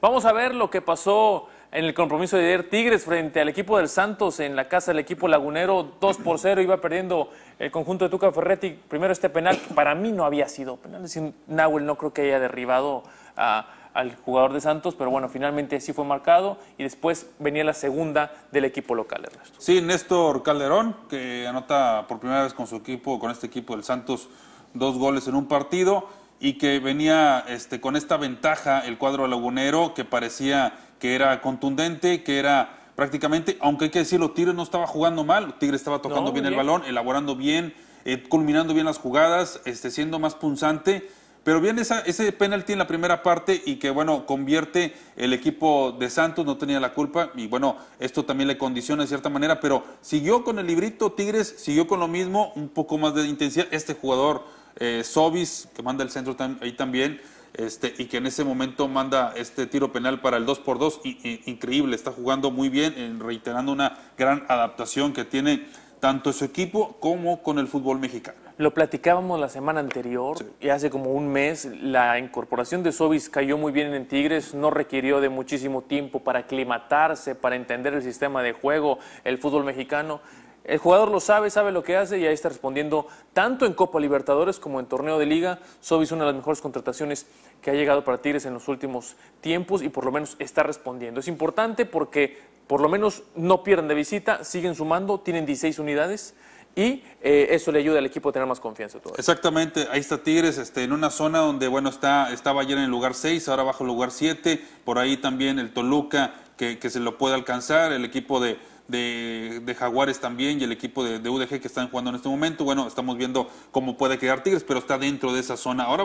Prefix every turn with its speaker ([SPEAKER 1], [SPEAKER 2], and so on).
[SPEAKER 1] Vamos a ver lo que pasó en el compromiso de ayer Tigres frente al equipo del Santos en la casa del equipo lagunero 2 por 0 iba perdiendo el conjunto de Tuca Ferretti primero este penal para mí no había sido penal es decir Nahuel no creo que haya derribado al jugador de Santos pero bueno finalmente sí fue marcado y después venía la segunda del equipo local Ernesto
[SPEAKER 2] sí Néstor Calderón que anota por primera vez con su equipo con este equipo del Santos dos goles en un partido y que venía este, con esta ventaja el cuadro lagunero que parecía que era contundente, que era prácticamente, aunque hay que decirlo, Tigres no estaba jugando mal, Tigres estaba tocando bien, el balón, elaborando bien, eh, culminando bien las jugadas, este, siendo más punzante. Pero bien ese penalti en la primera parte y que, bueno, convierte el equipo de Santos, no tenía la culpa y, bueno, esto también le condiciona de cierta manera, pero siguió con el librito Tigres, siguió con lo mismo, un poco más de intensidad. Este jugador eh, Sobis, que manda el centro ahí también, este, y que en ese momento manda este tiro penal para el 2 por 2 increíble, está jugando muy bien, en, reiterando una gran adaptación que tiene tanto su equipo como con el fútbol mexicano.
[SPEAKER 1] Lo platicábamos la semana anterior y hace como un mes la incorporación de Sobis cayó muy bien en Tigres, no requirió de muchísimo tiempo para aclimatarse, para entender el sistema de juego, el fútbol mexicano. El jugador lo sabe, sabe lo que hace y ahí está respondiendo tanto en Copa Libertadores como en torneo de liga. Sobis es una de las mejores contrataciones que ha llegado para Tigres en los últimos tiempos y por lo menos está respondiendo. Es importante porque por lo menos no pierden de visita, siguen sumando, tienen 16 unidades y eh, eso le ayuda al equipo a tener más confianza.
[SPEAKER 2] Exactamente, ahí está Tigres este, en una zona donde bueno está, estaba ayer en el lugar 6, ahora bajo el lugar 7, por ahí también el Toluca que se lo puede alcanzar, el equipo de de, Jaguares también y el equipo de, de, UDG que están jugando en este momento. Bueno, estamos viendo cómo puede quedar Tigres, pero está dentro de esa zona. Ahora